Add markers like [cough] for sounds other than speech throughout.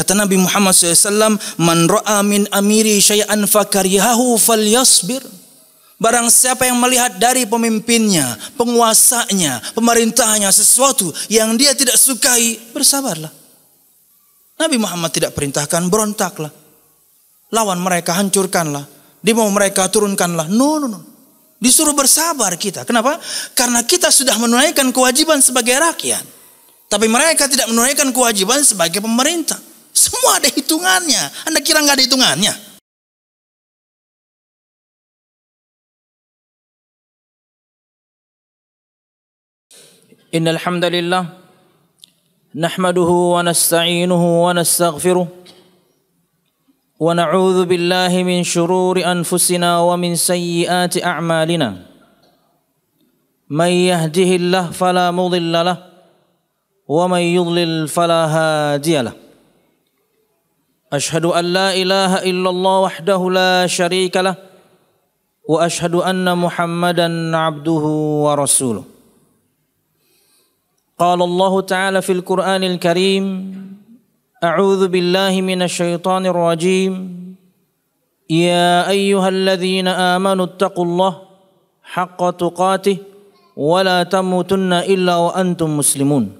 Kata Nabi Muhammad SAW, Man ra'a min amiri syai'an fakarihahu yasbir. Barang siapa yang melihat dari pemimpinnya, penguasanya, pemerintahnya sesuatu yang dia tidak sukai, bersabarlah. Nabi Muhammad tidak perintahkan, berontaklah. Lawan mereka, hancurkanlah. Dimau mereka, turunkanlah. No, no, no. Disuruh bersabar kita. Kenapa? Karena kita sudah menunaikan kewajiban sebagai rakyat. Tapi mereka tidak menunaikan kewajiban sebagai pemerintah. Semua ada hitungannya. Anda kira nggak ada hitungannya? Innal hamdalillah nahmaduhu wa nasta'inuhu wa nastaghfiruh min shururi anfusina min sayyiati a'malina. Man yahdihillahu fala mudilla أشهد أن لا إله إلا الله وحده لا شريك له وأشهد أن محمدا عبده ورسوله قال الله تعالى في القرآن الكريم أعوذ بالله من الشيطان الرجيم يا أيها الذين آمنوا اتقوا الله حق تقاته ولا تموتن إلا وأنتم مسلمون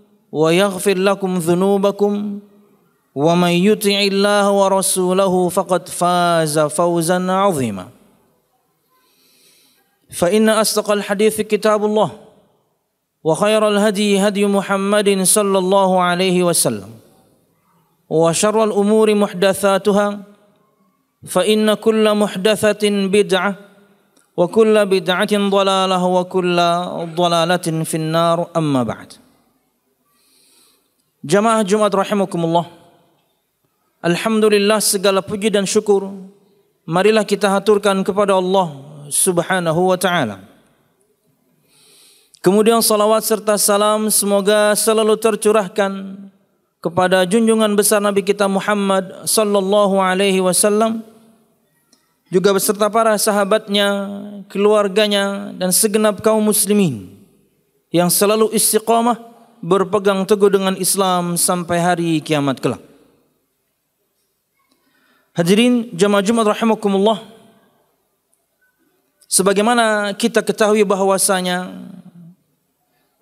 ويغفر لكم ذنوبكم ومن يطع الله ورسوله فقد فاز فوزا عظيما فإن أصدق الحديث كتاب الله وخير الهدي هدي محمد صلى الله عليه وسلم وشر الأمور محدثاتها فإن كل محدثة بدعة وكل بدعة ضلالة وكل ضلالة في النار أما بعد Jamaah Jumat rahimakumullah. Alhamdulillah segala puji dan syukur marilah kita haturkan kepada Allah Subhanahu wa taala. Kemudian salawat serta salam semoga selalu tercurahkan kepada junjungan besar Nabi kita Muhammad sallallahu alaihi wasallam juga beserta para sahabatnya, keluarganya dan segenap kaum muslimin yang selalu istiqamah berpegang teguh dengan Islam sampai hari kiamat kelak. Hadirin jamaah Jumat rahimakumullah. Sebagaimana kita ketahui bahwasanya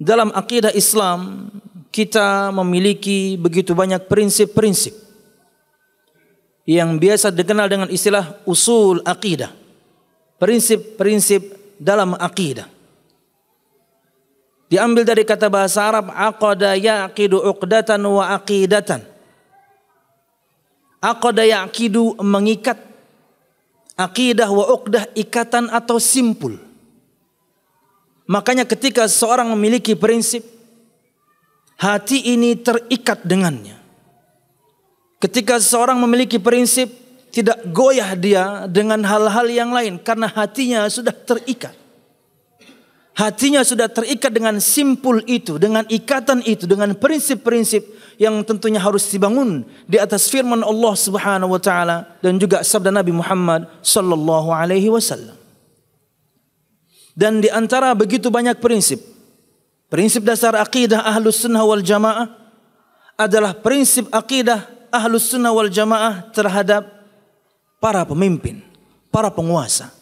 dalam akidah Islam kita memiliki begitu banyak prinsip-prinsip yang biasa dikenal dengan istilah usul akidah. Prinsip-prinsip dalam akidah. Diambil dari kata bahasa Arab aqada yaqidu uqdatan wa aqidatan. Aqada yaqidu mengikat aqidah wa uqdah ikatan atau simpul. Makanya ketika seorang memiliki prinsip hati ini terikat dengannya. Ketika seorang memiliki prinsip tidak goyah dia dengan hal-hal yang lain karena hatinya sudah terikat hatinya sudah terikat dengan simpul itu, dengan ikatan itu, dengan prinsip-prinsip yang tentunya harus dibangun di atas firman Allah Subhanahu wa taala dan juga sabda Nabi Muhammad sallallahu alaihi wasallam. Dan di antara begitu banyak prinsip, prinsip dasar akidah Ahlus Sunnah wal Jamaah adalah prinsip akidah Ahlus Sunnah wal Jamaah terhadap para pemimpin, para penguasa.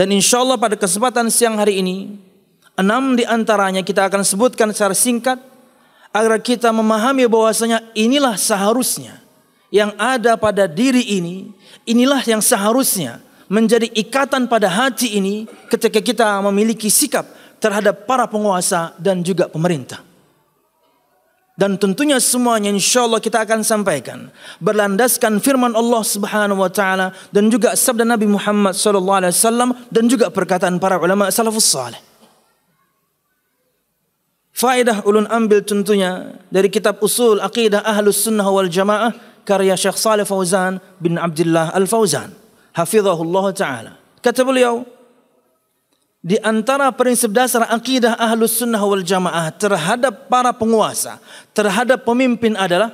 Dan insya Allah pada kesempatan siang hari ini, enam di antaranya kita akan sebutkan secara singkat agar kita memahami bahwasanya inilah seharusnya yang ada pada diri ini, inilah yang seharusnya menjadi ikatan pada hati ini ketika kita memiliki sikap terhadap para penguasa dan juga pemerintah. dan tentunya semuanya insya Allah kita akan sampaikan berlandaskan firman Allah Subhanahu wa taala dan juga sabda Nabi Muhammad sallallahu alaihi wasallam dan juga perkataan para ulama salafus saleh. Faedah ulun ambil tentunya dari kitab Usul Aqidah ahlu Sunnah wal Jamaah karya Syekh Saleh Fauzan bin Abdullah Al Fauzan hafizahullah taala. Kata beliau, di antara prinsip dasar akidah ahlus sunnah wal jamaah terhadap para penguasa, terhadap pemimpin adalah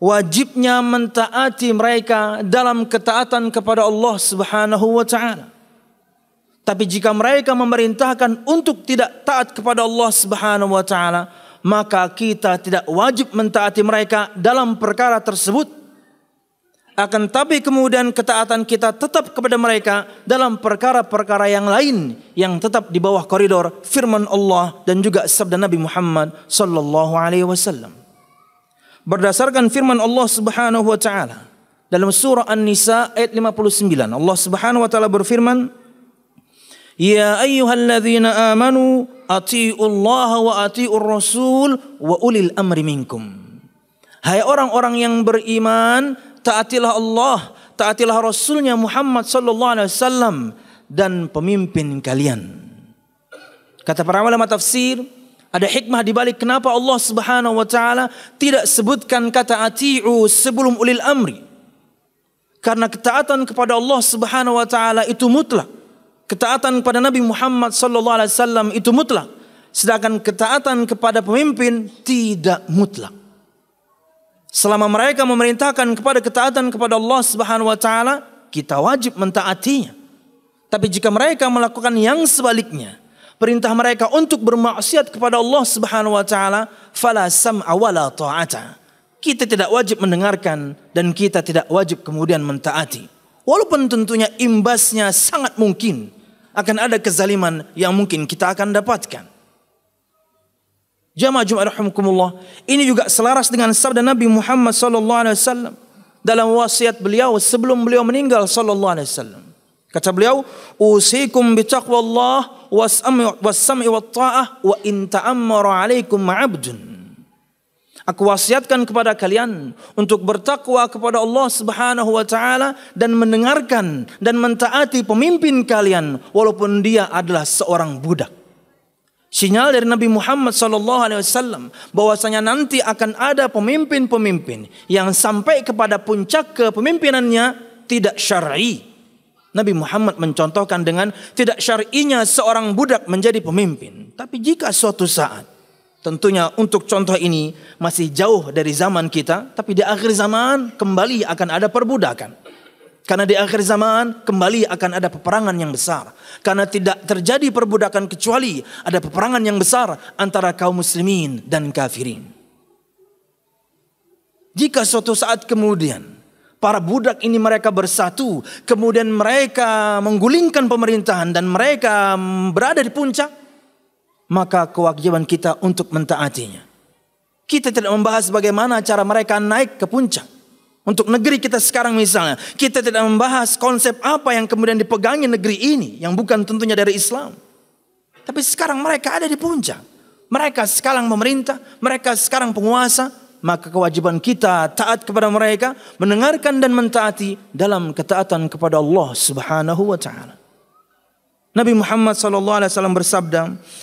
wajibnya mentaati mereka dalam ketaatan kepada Allah subhanahu wa ta'ala. Tapi jika mereka memerintahkan untuk tidak taat kepada Allah subhanahu wa ta'ala, maka kita tidak wajib mentaati mereka dalam perkara tersebut akan tapi kemudian ketaatan kita tetap kepada mereka dalam perkara-perkara yang lain yang tetap di bawah koridor firman Allah dan juga sabda Nabi Muhammad sallallahu alaihi wasallam. Berdasarkan firman Allah Subhanahu wa taala dalam surah An-Nisa ayat 59 Allah Subhanahu wa taala berfirman Ya ayyuhalladzina amanu atiullaha wa atiur rasul wa ulil amri minkum Hai orang-orang yang beriman, taatilah Allah, taatilah Rasulnya Muhammad sallallahu alaihi wasallam dan pemimpin kalian. Kata para ulama tafsir, ada hikmah di balik kenapa Allah Subhanahu wa taala tidak sebutkan kata ati'u sebelum ulil amri. Karena ketaatan kepada Allah Subhanahu wa taala itu mutlak. Ketaatan kepada Nabi Muhammad sallallahu alaihi wasallam itu mutlak. Sedangkan ketaatan kepada pemimpin tidak mutlak. Selama mereka memerintahkan kepada ketaatan kepada Allah Subhanahu wa taala, kita wajib mentaatinya. Tapi jika mereka melakukan yang sebaliknya, perintah mereka untuk bermaksiat kepada Allah Subhanahu wa taala, fala sam'a wala ta'ata. Kita tidak wajib mendengarkan dan kita tidak wajib kemudian mentaati. Walaupun tentunya imbasnya sangat mungkin akan ada kezaliman yang mungkin kita akan dapatkan. Jamaah Jumat rahimakumullah. Ini juga selaras dengan sabda Nabi Muhammad sallallahu alaihi wasallam dalam wasiat beliau sebelum beliau meninggal sallallahu alaihi wasallam. Kata beliau, "Usikum bi taqwallah was-sam'i wat-ta'ah wa in ta'ammara 'alaikum 'abdun." Aku wasiatkan kepada kalian untuk bertakwa kepada Allah Subhanahu wa taala dan mendengarkan dan mentaati pemimpin kalian walaupun dia adalah seorang budak. Sinyal dari Nabi Muhammad SAW bahwasanya nanti akan ada pemimpin-pemimpin yang sampai kepada puncak kepemimpinannya tidak syar'i. Nabi Muhammad mencontohkan dengan tidak syar'inya seorang budak menjadi pemimpin. Tapi jika suatu saat tentunya untuk contoh ini masih jauh dari zaman kita, tapi di akhir zaman kembali akan ada perbudakan. Karena di akhir zaman kembali akan ada peperangan yang besar. Karena tidak terjadi perbudakan kecuali ada peperangan yang besar antara kaum muslimin dan kafirin. Jika suatu saat kemudian para budak ini mereka bersatu, kemudian mereka menggulingkan pemerintahan dan mereka berada di puncak, maka kewajiban kita untuk mentaatinya. Kita tidak membahas bagaimana cara mereka naik ke puncak. Untuk negeri kita sekarang misalnya, kita tidak membahas konsep apa yang kemudian dipegangi negeri ini yang bukan tentunya dari Islam. Tapi sekarang mereka ada di puncak. Mereka sekarang memerintah, mereka sekarang penguasa, maka kewajiban kita taat kepada mereka, mendengarkan dan mentaati dalam ketaatan kepada Allah Subhanahu wa taala. Nabi Muhammad sallallahu alaihi wasallam bersabda,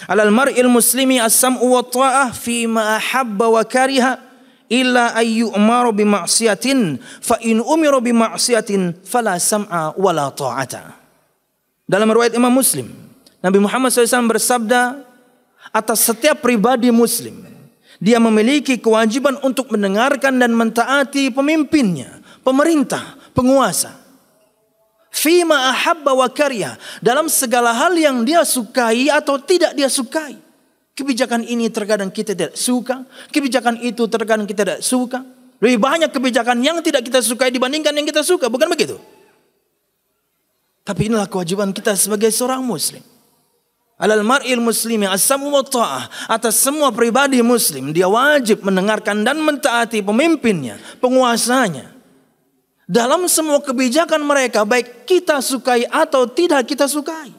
"Alal mar'il muslimi as-sam'u wa ta'ah fi ma ahabba wa kariha." illa ayyu umaru bi ma'siyatin fa in umiru bi ma'siyatin fala sam'a wala ta'ata. Dalam riwayat Imam Muslim, Nabi Muhammad SAW bersabda atas setiap pribadi muslim dia memiliki kewajiban untuk mendengarkan dan mentaati pemimpinnya, pemerintah, penguasa. Fima ahabba wa karya dalam segala hal yang dia sukai atau tidak dia sukai. Kebijakan ini terkadang kita tidak suka, kebijakan itu terkadang kita tidak suka. Lebih banyak kebijakan yang tidak kita sukai dibandingkan yang kita suka, bukan begitu? Tapi inilah kewajiban kita sebagai seorang muslim. Alal mar'il muslimi as wa ta'ah. Atas semua pribadi muslim, dia wajib mendengarkan dan mentaati pemimpinnya, penguasanya. Dalam semua kebijakan mereka, baik kita sukai atau tidak kita sukai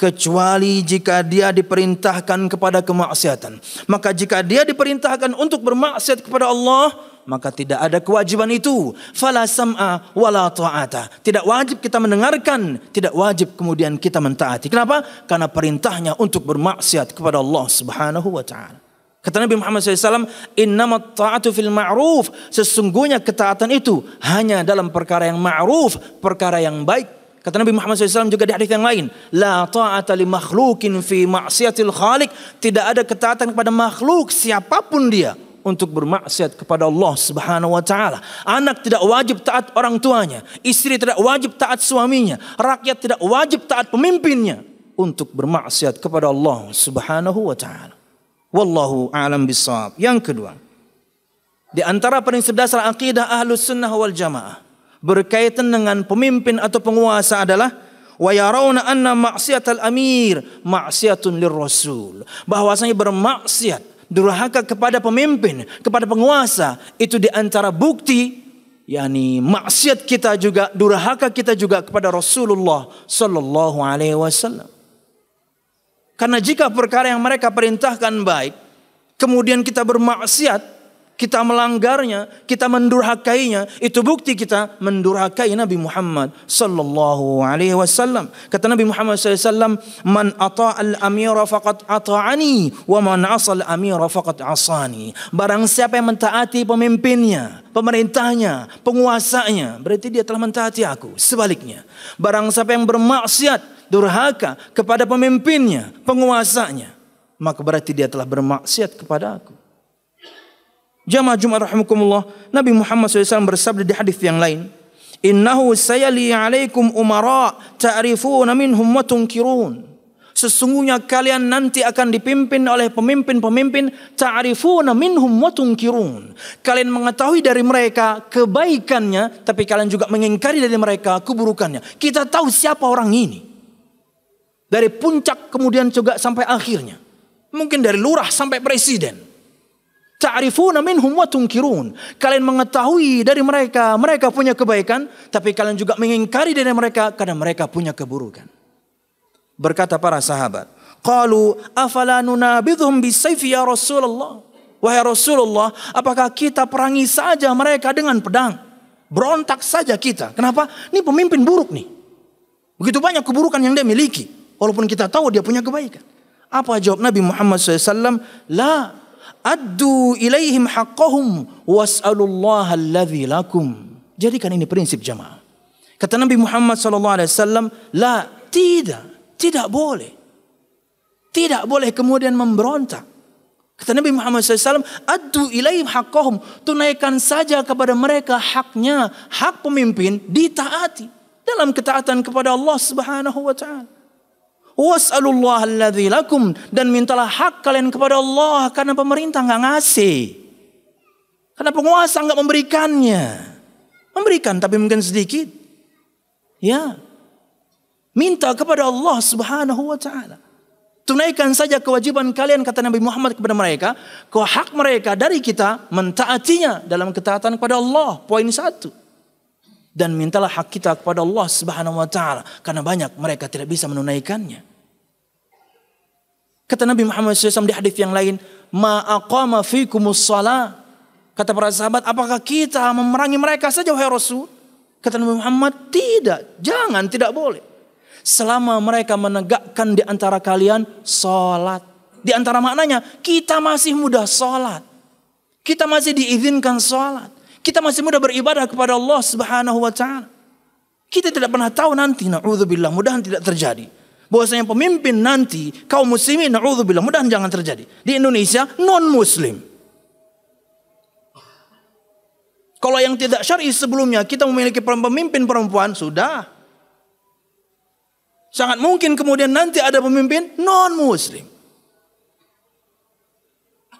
kecuali jika dia diperintahkan kepada kemaksiatan. Maka jika dia diperintahkan untuk bermaksiat kepada Allah, maka tidak ada kewajiban itu. Fala sam'a wala ta'ata. Tidak wajib kita mendengarkan, tidak wajib kemudian kita mentaati. Kenapa? Karena perintahnya untuk bermaksiat kepada Allah Subhanahu wa taala. Kata Nabi Muhammad SAW, Innama ta'atu fil ma'ruf. Sesungguhnya ketaatan itu hanya dalam perkara yang ma'ruf, perkara yang baik. Kata Nabi Muhammad SAW juga di hadis yang lain, la ta'ata li makhlukin fi ma'siyatil khaliq, tidak ada ketaatan kepada makhluk siapapun dia untuk bermaksiat kepada Allah Subhanahu wa taala. Anak tidak wajib taat orang tuanya, istri tidak wajib taat suaminya, rakyat tidak wajib taat pemimpinnya untuk bermaksiat kepada Allah Subhanahu wa taala. Wallahu a'lam bishawab. Yang kedua, di antara prinsip dasar akidah Ahlus Sunnah wal Jamaah berkaitan dengan pemimpin atau penguasa adalah wa yarawna anna ma'siyatal amir ma'siyatun lirrasul. Bahwasanya bermaksiat durhaka kepada pemimpin, kepada penguasa itu di antara bukti yakni maksiat kita juga durhaka kita juga kepada Rasulullah sallallahu alaihi wasallam. Karena jika perkara yang mereka perintahkan baik, kemudian kita bermaksiat, kita melanggarnya, kita mendurhakainya, itu bukti kita mendurhakai Nabi Muhammad sallallahu alaihi wasallam. Kata Nabi Muhammad sallallahu alaihi wasallam, "Man al amira faqad ata'ani wa man 'asal amira faqad 'asani." Barang siapa yang mentaati pemimpinnya, pemerintahnya, penguasanya, berarti dia telah mentaati aku. Sebaliknya, barang siapa yang bermaksiat, durhaka kepada pemimpinnya, penguasanya, maka berarti dia telah bermaksiat kepada aku jamaah Jumat rahimakumullah, Nabi Muhammad SAW bersabda di hadis yang lain, "Innahu sayali alaikum umara ta'rifuna minhum wa tunkirun." Sesungguhnya kalian nanti akan dipimpin oleh pemimpin-pemimpin ta'rifuna minhum wa tunkirun. Kalian mengetahui dari mereka kebaikannya, tapi kalian juga mengingkari dari mereka keburukannya. Kita tahu siapa orang ini. Dari puncak kemudian juga sampai akhirnya. Mungkin dari lurah sampai presiden. Ta'rifuna minhum wa tungkirun. Kalian mengetahui dari mereka, mereka punya kebaikan, tapi kalian juga mengingkari dari mereka karena mereka punya keburukan. Berkata para sahabat, qalu afala nunabidhum bisayfi ya Rasulullah? Wahai Rasulullah, apakah kita perangi saja mereka dengan pedang? Berontak saja kita. Kenapa? Ini pemimpin buruk nih. Begitu banyak keburukan yang dia miliki. Walaupun kita tahu dia punya kebaikan. Apa jawab Nabi Muhammad SAW? La Addu ilaihim haqqahum was'alullaha alladhi lakum. Jadikan ini prinsip jamaah. Kata Nabi Muhammad sallallahu alaihi wasallam, la tidak, tidak boleh. Tidak boleh kemudian memberontak. Kata Nabi Muhammad SAW, adu ilaihim haqqahum. Tunaikan saja kepada mereka haknya. Hak pemimpin ditaati. Dalam ketaatan kepada Allah Subhanahu Wa Ta'ala. Was'alullah dan mintalah hak kalian kepada Allah karena pemerintah nggak ngasih. Karena penguasa nggak memberikannya. Memberikan tapi mungkin sedikit. Ya. Minta kepada Allah Subhanahu wa taala. Tunaikan saja kewajiban kalian kata Nabi Muhammad kepada mereka, ke hak mereka dari kita mentaatinya dalam ketaatan kepada Allah. Poin satu dan mintalah hak kita kepada Allah Subhanahu wa taala karena banyak mereka tidak bisa menunaikannya. Kata Nabi Muhammad SAW di hadis yang lain, "Ma aqama fikumus Kata para sahabat, "Apakah kita memerangi mereka saja wahai Rasul?" Kata Nabi Muhammad, "Tidak, jangan, tidak boleh." Selama mereka menegakkan di antara kalian salat. Di antara maknanya, kita masih mudah salat. Kita masih diizinkan salat. Kita masih mudah beribadah kepada Allah Subhanahu wa taala. Kita tidak pernah tahu nanti, naudzubillah, mudahan tidak terjadi. Bahwasanya pemimpin nanti kaum muslimin naudzubillah, mudahan jangan terjadi. Di Indonesia non muslim. Kalau yang tidak syar'i sebelumnya kita memiliki pemimpin perempuan sudah. Sangat mungkin kemudian nanti ada pemimpin non muslim.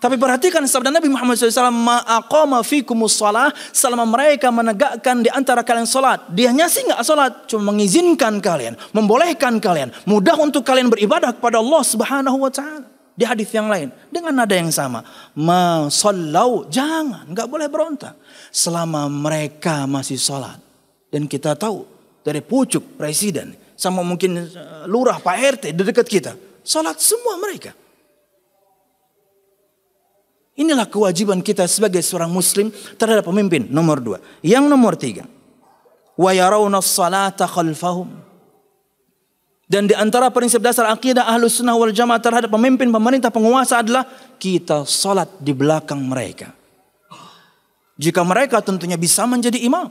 Tapi perhatikan sabda Nabi Muhammad SAW, ma'aqama fikumus salah, selama mereka menegakkan di antara kalian salat. dia nyasi nggak salat, cuma mengizinkan kalian, membolehkan kalian, mudah untuk kalian beribadah kepada Allah Subhanahu wa taala. Di hadis yang lain dengan nada yang sama, ma jangan, nggak boleh berontak selama mereka masih salat. Dan kita tahu dari pucuk presiden sama mungkin eh, lurah Pak RT di dekat kita, salat semua mereka. Inilah kewajiban kita sebagai seorang muslim terhadap pemimpin. Nomor dua. Yang nomor tiga. وَيَرَوْنَ الصَّلَاةَ خَلْفَهُمْ dan di antara prinsip dasar akidah ahlu sunnah wal jamaah terhadap pemimpin pemerintah penguasa adalah kita sholat di belakang mereka. Jika mereka tentunya bisa menjadi imam.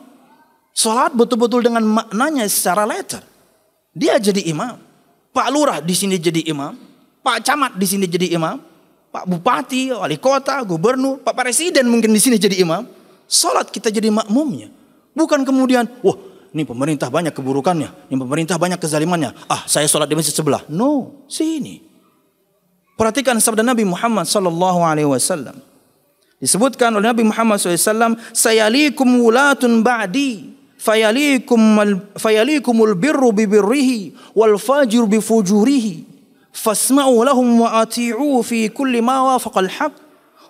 Sholat betul-betul dengan maknanya secara letter. Dia jadi imam. Pak Lurah di sini jadi imam. Pak Camat di sini jadi imam. Pak Bupati, Wali Kota, Gubernur, Pak Presiden mungkin di sini jadi imam. Salat kita jadi makmumnya. Bukan kemudian, wah ini pemerintah banyak keburukannya, ini pemerintah banyak kezalimannya. Ah, saya sholat di masjid sebelah. No, sini. Perhatikan sabda Nabi Muhammad Sallallahu Alaihi Wasallam. Disebutkan oleh Nabi Muhammad SAW, Sayalikum wulatun ba'di, fayalikum, fayalikumul birru bibirrihi, wal fajur bifujurihi fasma'u lahum wa ati'u fi kulli ma wafaqal haq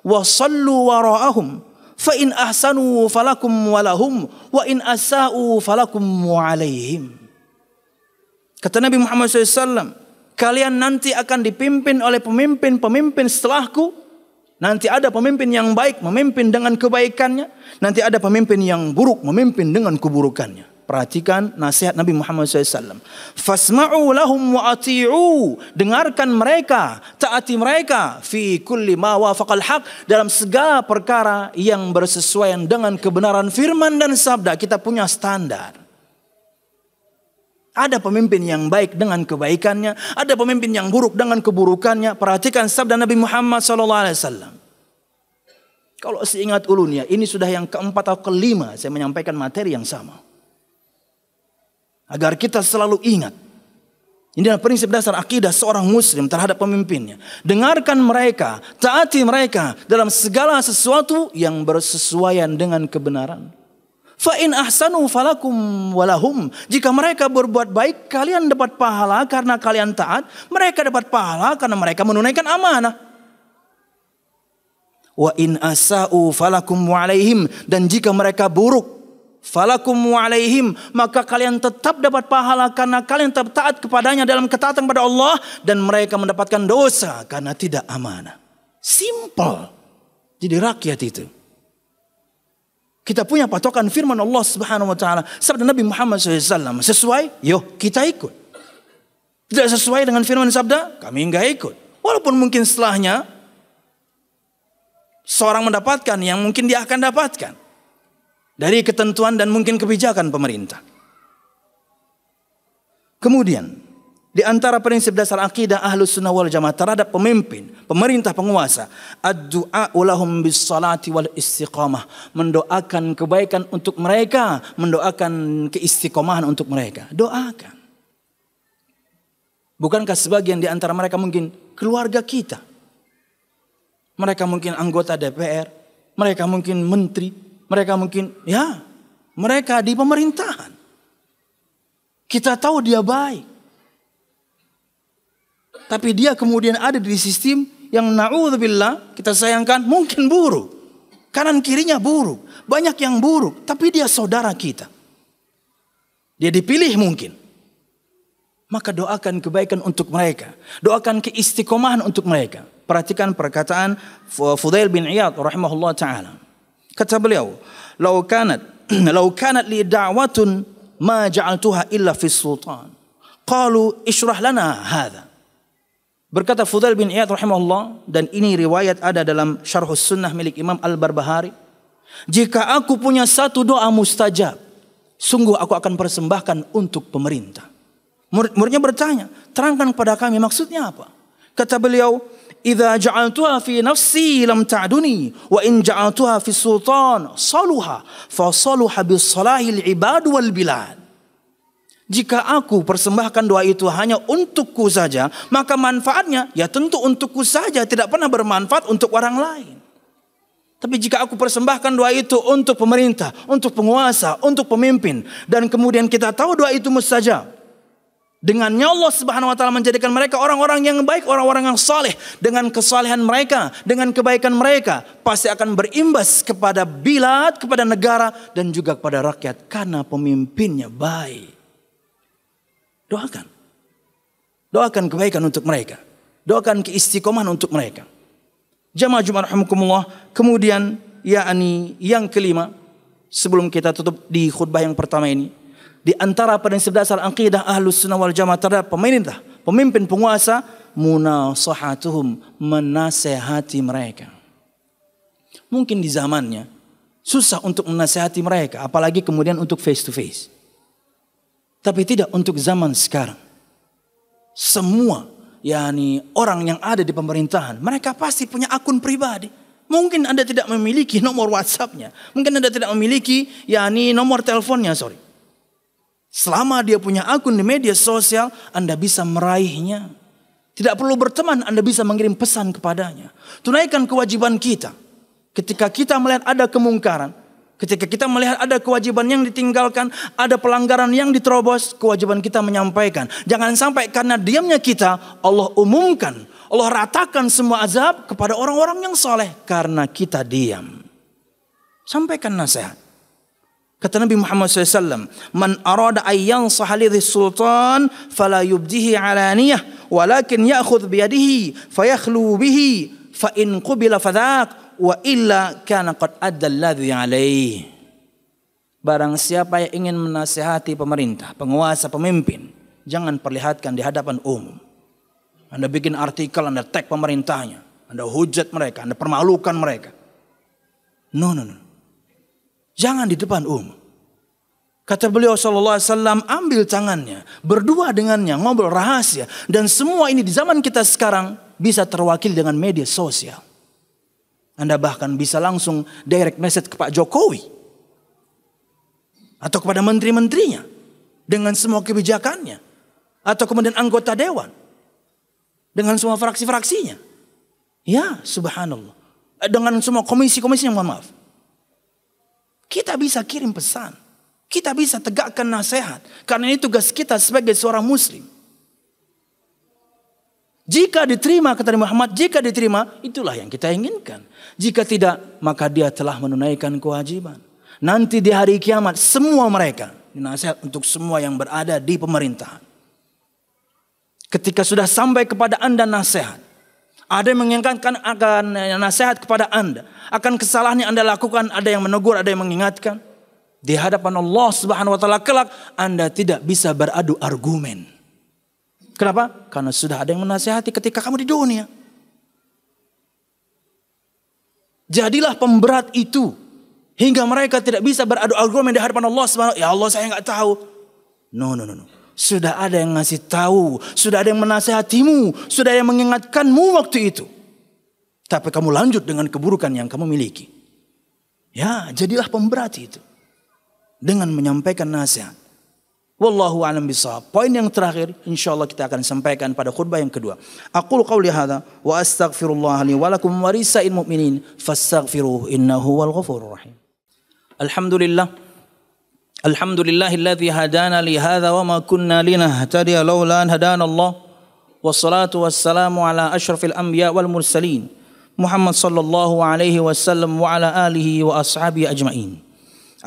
wa sallu wara'ahum fa in ahsanu falakum lahum wa in asa'u falakum wa alaihim kata Nabi Muhammad SAW kalian nanti akan dipimpin oleh pemimpin-pemimpin setelahku Nanti ada pemimpin yang baik memimpin dengan kebaikannya. Nanti ada pemimpin yang buruk memimpin dengan keburukannya. Perhatikan nasihat Nabi Muhammad SAW. Fasma'u lahum wa ati'u. Dengarkan mereka, taati mereka. Fi kulli ma wafaqal haq. Dalam segala perkara yang bersesuaian dengan kebenaran firman dan sabda. Kita punya standar. Ada pemimpin yang baik dengan kebaikannya. Ada pemimpin yang buruk dengan keburukannya. Perhatikan sabda Nabi Muhammad SAW. Kalau seingat ulunya, ini sudah yang keempat atau kelima saya menyampaikan materi yang sama. Agar kita selalu ingat. Ini adalah prinsip dasar akidah seorang muslim terhadap pemimpinnya. Dengarkan mereka, taati mereka dalam segala sesuatu yang bersesuaian dengan kebenaran. Fa'in ahsanu falakum walahum. Jika mereka berbuat baik, kalian dapat pahala karena kalian taat. Mereka dapat pahala karena mereka menunaikan amanah. Wa in asa'u falakum walaihim. Dan jika mereka buruk, Falakum alaihim maka kalian tetap dapat pahala karena kalian tetap taat kepadanya dalam ketaatan kepada Allah dan mereka mendapatkan dosa karena tidak amanah. Simple. Jadi rakyat itu. Kita punya patokan firman Allah Subhanahu wa taala, sabda Nabi Muhammad SAW sesuai, yo kita ikut. Tidak sesuai dengan firman sabda, kami enggak ikut. Walaupun mungkin setelahnya seorang mendapatkan yang mungkin dia akan dapatkan dari ketentuan dan mungkin kebijakan pemerintah. Kemudian, di antara prinsip dasar akidah ahlus sunnah wal jamaah terhadap pemimpin, pemerintah penguasa, ad-du'a ulahum bis salati wal istiqamah, mendoakan kebaikan untuk mereka, mendoakan keistiqomahan untuk mereka. Doakan. Bukankah sebagian di antara mereka mungkin keluarga kita? Mereka mungkin anggota DPR, mereka mungkin menteri, mereka mungkin, ya mereka di pemerintahan. Kita tahu dia baik. Tapi dia kemudian ada di sistem yang na'udzubillah kita sayangkan mungkin buruk. Kanan kirinya buruk. Banyak yang buruk. Tapi dia saudara kita. Dia dipilih mungkin. Maka doakan kebaikan untuk mereka. Doakan keistiqomahan untuk mereka. Perhatikan perkataan Fudail bin Iyad rahimahullah ta'ala. Kata beliau, "Lau kanat [clears throat] lau kanat li da'watun ma ja'altuha illa fi sultan." Qalu ishrah lana hadha. Berkata Fudail bin Iyad rahimahullah dan ini riwayat ada dalam Syarhus Sunnah milik Imam Al-Barbahari. Jika aku punya satu doa mustajab, sungguh aku akan persembahkan untuk pemerintah. Muridnya bertanya, terangkan kepada kami maksudnya apa? Kata beliau, "Idza ja'altuha fi nafsi lam ta'duni wa in ja'altuha fi sultan saluha fa saluha salahil ibad wal bilad." Jika aku persembahkan doa itu hanya untukku saja, maka manfaatnya ya tentu untukku saja, tidak pernah bermanfaat untuk orang lain. Tapi jika aku persembahkan doa itu untuk pemerintah, untuk penguasa, untuk pemimpin, dan kemudian kita tahu doa itu mustajab, Dengannya Allah Subhanahu wa taala menjadikan mereka orang-orang yang baik, orang-orang yang saleh. Dengan kesalehan mereka, dengan kebaikan mereka pasti akan berimbas kepada bilad, kepada negara dan juga kepada rakyat karena pemimpinnya baik. Doakan. Doakan kebaikan untuk mereka. Doakan keistiqomahan untuk mereka. Jamaah Jumat rahimakumullah. Kemudian yakni yang kelima sebelum kita tutup di khutbah yang pertama ini di antara prinsip dasar akidah ahlus sunnah wal jamaah terhadap pemerintah, pemimpin penguasa, munasahatuhum, menasehati mereka. Mungkin di zamannya, susah untuk menasehati mereka, apalagi kemudian untuk face to face. Tapi tidak untuk zaman sekarang. Semua yakni orang yang ada di pemerintahan, mereka pasti punya akun pribadi. Mungkin Anda tidak memiliki nomor WhatsApp-nya, mungkin Anda tidak memiliki yakni nomor teleponnya, sorry. Selama dia punya akun di media sosial, Anda bisa meraihnya. Tidak perlu berteman, Anda bisa mengirim pesan kepadanya. Tunaikan kewajiban kita. Ketika kita melihat ada kemungkaran, ketika kita melihat ada kewajiban yang ditinggalkan, ada pelanggaran yang diterobos, kewajiban kita menyampaikan. Jangan sampai karena diamnya kita, Allah umumkan, Allah ratakan semua azab kepada orang-orang yang soleh karena kita diam. Sampaikan nasihat. Kata Nabi Muhammad SAW, Man arada ayyan sahalidhi sultan, fala yubdihi alaniyah, walakin ya'khud biyadihi, fayakhlu bihi, in qubila fadhak wa illa kana qad alladhi alayh." Barang siapa yang ingin menasihati pemerintah, penguasa, pemimpin, jangan perlihatkan di hadapan umum. Anda bikin artikel, Anda tag pemerintahnya. Anda hujat mereka, Anda permalukan mereka. No, no, no. Jangan di depan umum. Kata beliau sallallahu alaihi wasallam, ambil tangannya, berdua dengannya, ngobrol rahasia dan semua ini di zaman kita sekarang bisa terwakil dengan media sosial. Anda bahkan bisa langsung direct message ke Pak Jokowi atau kepada menteri-menterinya dengan semua kebijakannya atau kemudian anggota dewan dengan semua fraksi-fraksinya. Ya, subhanallah. Dengan semua komisi-komisinya, mohon maaf. Kita bisa kirim pesan. Kita bisa tegakkan nasihat. Karena ini tugas kita sebagai seorang muslim. Jika diterima kata Muhammad, jika diterima itulah yang kita inginkan. Jika tidak, maka dia telah menunaikan kewajiban. Nanti di hari kiamat semua mereka nasihat untuk semua yang berada di pemerintahan. Ketika sudah sampai kepada Anda nasihat, ada yang mengingatkan akan nasihat kepada Anda. Akan kesalahan yang Anda lakukan, ada yang menegur, ada yang mengingatkan. Di hadapan Allah subhanahu wa ta'ala kelak, Anda tidak bisa beradu argumen. Kenapa? Karena sudah ada yang menasihati ketika kamu di dunia. Jadilah pemberat itu. Hingga mereka tidak bisa beradu argumen di hadapan Allah Subhanahu Wa Taala. Ya Allah saya nggak tahu. No, no, no, no. Sudah ada yang ngasih tahu, sudah ada yang menasehatimu, sudah ada yang mengingatkanmu waktu itu. Tapi kamu lanjut dengan keburukan yang kamu miliki. Ya, jadilah pemberati itu. Dengan menyampaikan nasihat. Wallahu a'lam bishawab. Poin yang terakhir insyaallah kita akan sampaikan pada khutbah yang kedua. Aku qawli hadza wa astaghfirullah li wa lakum wa lisa'il mu'minin fastaghfiruhu innahu wal ghafurur rahim. Alhamdulillah الحمد لله الذي هدانا لهذا وما كنا لنهتدي لولا أن هدانا الله والصلاة والسلام على أشرف الأنبياء والمرسلين محمد صلى الله عليه وسلم وعلى آله وأصحابه أجمعين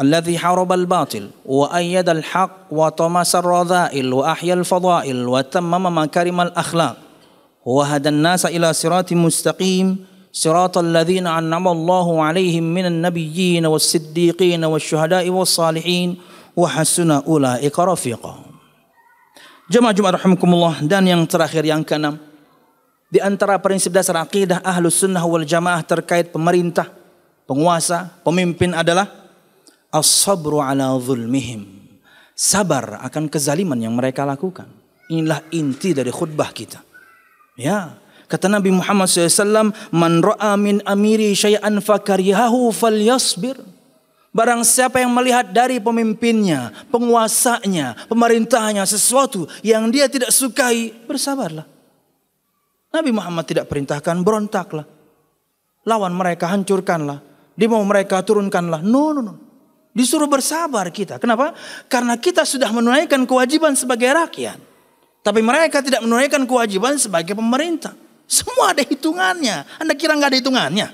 الذي حارب الباطل وأيد الحق وطمس الرذائل وأحيا الفضائل وتمم مكارم الأخلاق وهدى الناس إلى صراط مستقيم صراط الذين أنعم الله عليهم من النبيين والصديقين والشهداء والصالحين وحسن أولئك رفيقا Jemaah Jumat rahimakumullah dan yang terakhir yang keenam di antara prinsip dasar akidah ahlu Sunnah wal Jamaah terkait pemerintah, penguasa, pemimpin adalah as-sabru ala zulmihim. Sabar akan kezaliman yang mereka lakukan. Inilah inti dari khutbah kita. Ya, Kata Nabi Muhammad SAW, Man ra'a min amiri syai'an fakarihahu yasbir. Barang siapa yang melihat dari pemimpinnya, penguasanya, pemerintahnya sesuatu yang dia tidak sukai, bersabarlah. Nabi Muhammad tidak perintahkan, berontaklah. Lawan mereka, hancurkanlah. Dia mereka, turunkanlah. No, no, no. Disuruh bersabar kita. Kenapa? Karena kita sudah menunaikan kewajiban sebagai rakyat. Tapi mereka tidak menunaikan kewajiban sebagai pemerintah. Semua ada hitungannya. Anda kira nggak ada hitungannya?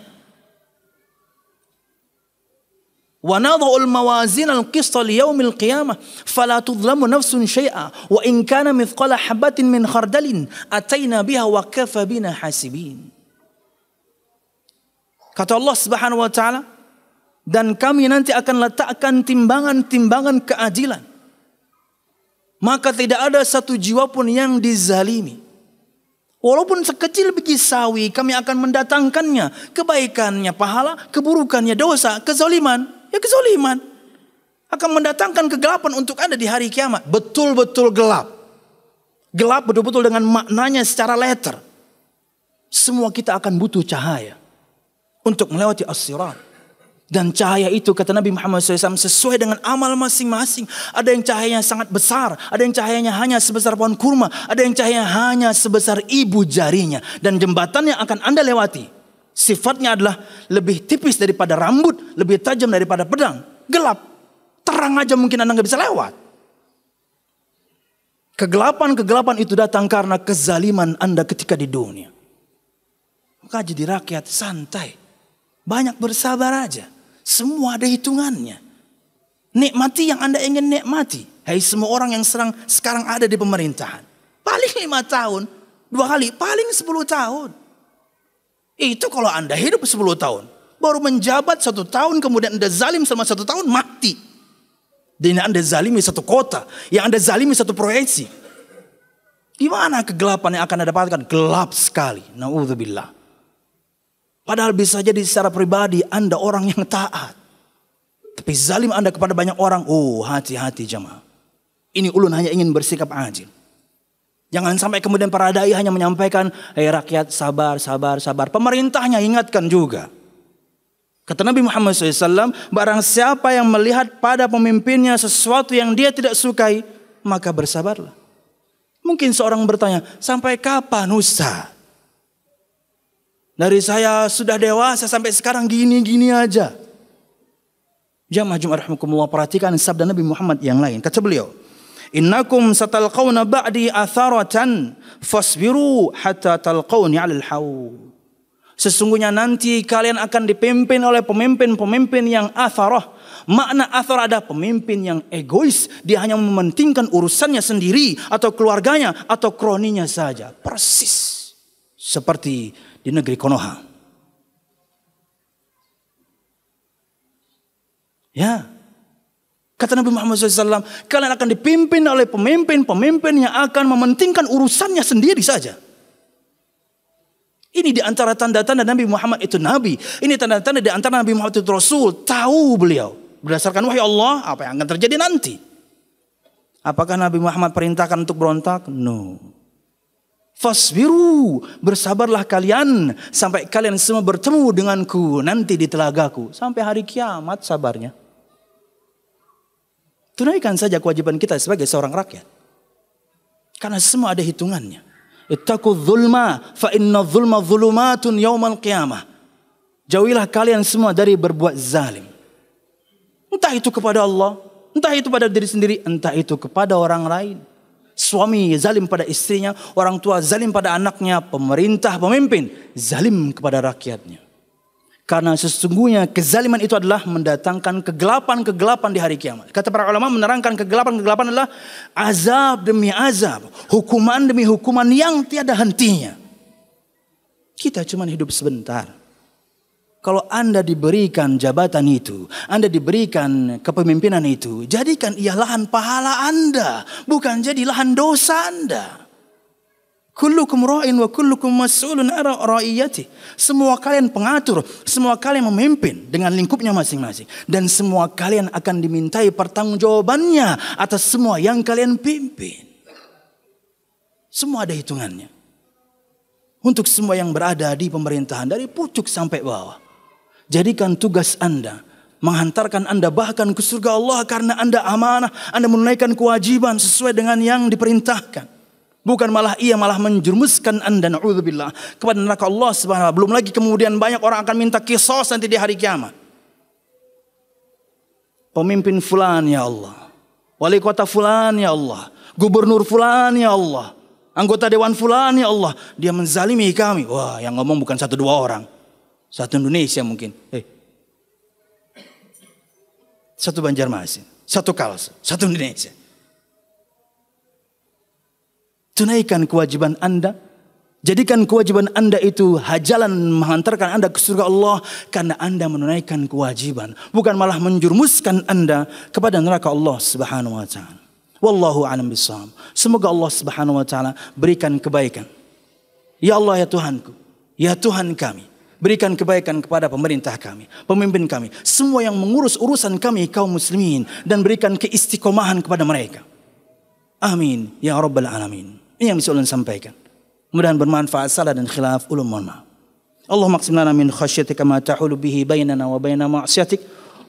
Wa nadha'ul mawazin al-qista li yaumil qiyamah fala tudlamu nafsun syai'a wa in kana mithqala habatin min khardalin ataina biha Kata Allah Subhanahu wa taala dan kami nanti akan letakkan timbangan-timbangan keadilan. Maka tidak ada satu jiwa pun yang dizalimi. Walaupun sekecil biji sawi, kami akan mendatangkannya. Kebaikannya pahala, keburukannya dosa, kezoliman. Ya kezoliman. Akan mendatangkan kegelapan untuk Anda di hari kiamat. Betul-betul gelap. Gelap betul-betul dengan maknanya secara letter. Semua kita akan butuh cahaya. Untuk melewati as -sirat. Dan cahaya itu kata Nabi Muhammad SAW sesuai dengan amal masing-masing. Ada yang cahayanya sangat besar, ada yang cahayanya hanya sebesar pohon kurma, ada yang cahayanya hanya sebesar ibu jarinya. Dan jembatan yang akan Anda lewati, sifatnya adalah lebih tipis daripada rambut, lebih tajam daripada pedang. Gelap, terang aja mungkin Anda nggak bisa lewat. Kegelapan-kegelapan itu datang karena kezaliman Anda ketika di dunia. Maka jadi rakyat santai. Banyak bersabar aja. Semua ada hitungannya. Nikmati yang Anda ingin nikmati. Hai semua orang yang serang, sekarang ada di pemerintahan. Paling lima tahun, dua kali, paling sepuluh tahun. Itu kalau Anda hidup sepuluh tahun. Baru menjabat satu tahun, kemudian Anda zalim selama satu tahun, mati. Dan Anda zalimi satu kota, yang Anda zalimi satu proyeksi. Di mana kegelapan yang akan Anda dapatkan? Gelap sekali. Naudzubillah. Padahal bisa jadi secara pribadi Anda orang yang taat. Tapi zalim Anda kepada banyak orang. Oh hati-hati jemaah. Ini ulun hanya ingin bersikap adil. Jangan sampai kemudian para dai hanya menyampaikan, hei rakyat sabar, sabar, sabar. Pemerintahnya ingatkan juga. Kata Nabi Muhammad SAW, barang siapa yang melihat pada pemimpinnya sesuatu yang dia tidak sukai, maka bersabarlah. Mungkin seorang bertanya, sampai kapan Ustaz? Dari saya sudah dewasa sampai sekarang gini-gini aja. Jamaah Jumat rahmatullah perhatikan sabda Nabi Muhammad yang lain. Kata beliau, "Innakum satalqawna ba'di atharatan fasbiru hatta talqawni al haul." Sesungguhnya nanti kalian akan dipimpin oleh pemimpin-pemimpin yang atharah. Makna athar ada pemimpin yang egois. Dia hanya mementingkan urusannya sendiri atau keluarganya atau kroninya saja. Persis seperti di negeri Konoha. Ya, Kata Nabi Muhammad SAW, kalian akan dipimpin oleh pemimpin-pemimpin yang akan mementingkan urusannya sendiri saja. Ini di antara tanda-tanda Nabi Muhammad itu Nabi. Ini tanda-tanda di antara Nabi Muhammad itu Rasul. Tahu beliau. Berdasarkan wahyu Allah, apa yang akan terjadi nanti. Apakah Nabi Muhammad perintahkan untuk berontak? No. Fasbiru, bersabarlah kalian sampai kalian semua bertemu denganku nanti di telagaku. Sampai hari kiamat sabarnya. Tunaikan saja kewajiban kita sebagai seorang rakyat. Karena semua ada hitungannya. Ittaku zulma fa inna zulma zulumatun yawman qiyamah. Jauhilah kalian semua dari berbuat zalim. Entah itu kepada Allah, entah itu pada diri sendiri, entah itu kepada orang lain. Suami zalim pada istrinya, orang tua zalim pada anaknya, pemerintah, pemimpin zalim kepada rakyatnya. Karena sesungguhnya kezaliman itu adalah mendatangkan kegelapan-kegelapan di hari kiamat. Kata para ulama menerangkan kegelapan-kegelapan adalah azab demi azab, hukuman demi hukuman yang tiada hentinya. Kita cuma hidup sebentar. Kalau Anda diberikan jabatan itu, Anda diberikan kepemimpinan itu, jadikan ia lahan pahala Anda, bukan jadi lahan dosa Anda. Kullukum ra'in wa kullukum mas'ulun ara ra'iyati. Semua kalian pengatur, semua kalian memimpin dengan lingkupnya masing-masing dan semua kalian akan dimintai pertanggungjawabannya atas semua yang kalian pimpin. Semua ada hitungannya. Untuk semua yang berada di pemerintahan dari pucuk sampai bawah. Jadikan tugas Anda menghantarkan Anda bahkan ke surga Allah karena Anda amanah, Anda menunaikan kewajiban sesuai dengan yang diperintahkan. Bukan malah ia malah menjerumuskan Anda naudzubillah kepada neraka Allah Subhanahu Belum lagi kemudian banyak orang akan minta kisos nanti di hari kiamat. Pemimpin fulan ya Allah. Wali kota fulan ya Allah. Gubernur fulan ya Allah. Anggota dewan fulan ya Allah. Dia menzalimi kami. Wah, yang ngomong bukan satu dua orang. Satu Indonesia mungkin. Hey. Eh. Satu Banjarmasin, satu Kals, satu Indonesia. Tunaikan kewajiban Anda. Jadikan kewajiban Anda itu hajalan menghantarkan Anda ke surga Allah karena Anda menunaikan kewajiban, bukan malah menjurmuskan Anda kepada neraka Allah Subhanahu wa taala. Wallahu alam bisawab. Semoga Allah Subhanahu wa taala berikan kebaikan. Ya Allah ya Tuhanku, ya Tuhan kami. Berikan kebaikan kepada pemerintah kami, pemimpin kami, semua yang mengurus urusan kami kaum muslimin dan berikan keistiqomahan kepada mereka. Amin ya rabbal alamin. Ini yang bisa ulun sampaikan. Mudah-mudahan bermanfaat salah dan khilaf ulum mohon maaf. Allah maksim lana min khasyyatika ma tahulu bihi bainana wa baina ma'syatik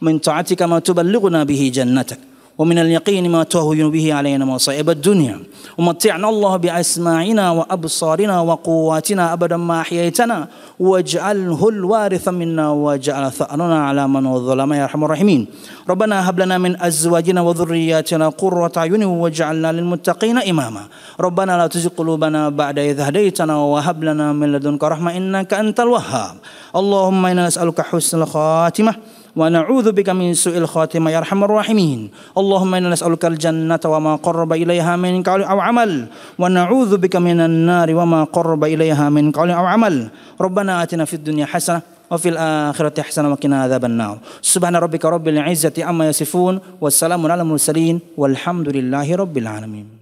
min ta'atika ma tuballighuna bihi jannatak. ومن اليقين ما تهون به علينا مصائب الدنيا ومتعنا الله بأسماعنا وأبصارنا وقواتنا أبدا ما أحييتنا واجعله الوارث منا واجعل ثأرنا على من ظلم يا أرحم الراحمين ربنا هب لنا من أزواجنا وذرياتنا قرة أعين واجعلنا للمتقين إماما ربنا لا تزغ قلوبنا بعد إذ هديتنا وهب لنا من لدنك رحمة إنك أنت الوهاب اللهم إنا نسألك حسن الخاتمة ونعوذ بك من سوء الخاتمة يا أرحم الراحمين اللهم إنا نسألك الجنة وما قرب إليها من قول أو عمل ونعوذ بك من النار وما قرب إليها من قول أو عمل ربنا آتنا في الدنيا حسنة وفي الآخرة حسنة وقنا عذاب النار سبحان ربك رب العزة عما يصفون والسلام على المرسلين والحمد لله رب العالمين